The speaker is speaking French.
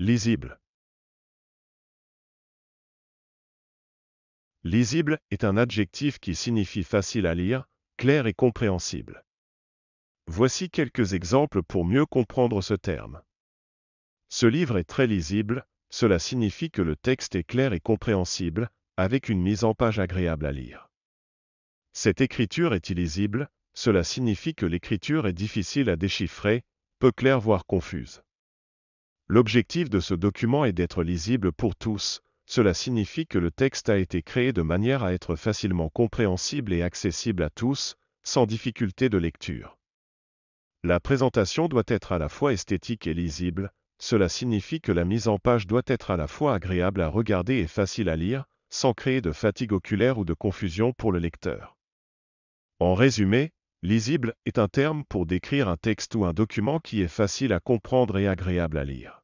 Lisible Lisible est un adjectif qui signifie facile à lire, clair et compréhensible. Voici quelques exemples pour mieux comprendre ce terme. Ce livre est très lisible, cela signifie que le texte est clair et compréhensible, avec une mise en page agréable à lire. Cette écriture est illisible, cela signifie que l'écriture est difficile à déchiffrer, peu claire voire confuse. L'objectif de ce document est d'être lisible pour tous. Cela signifie que le texte a été créé de manière à être facilement compréhensible et accessible à tous, sans difficulté de lecture. La présentation doit être à la fois esthétique et lisible, cela signifie que la mise en page doit être à la fois agréable à regarder et facile à lire, sans créer de fatigue oculaire ou de confusion pour le lecteur. En résumé, Lisible est un terme pour décrire un texte ou un document qui est facile à comprendre et agréable à lire.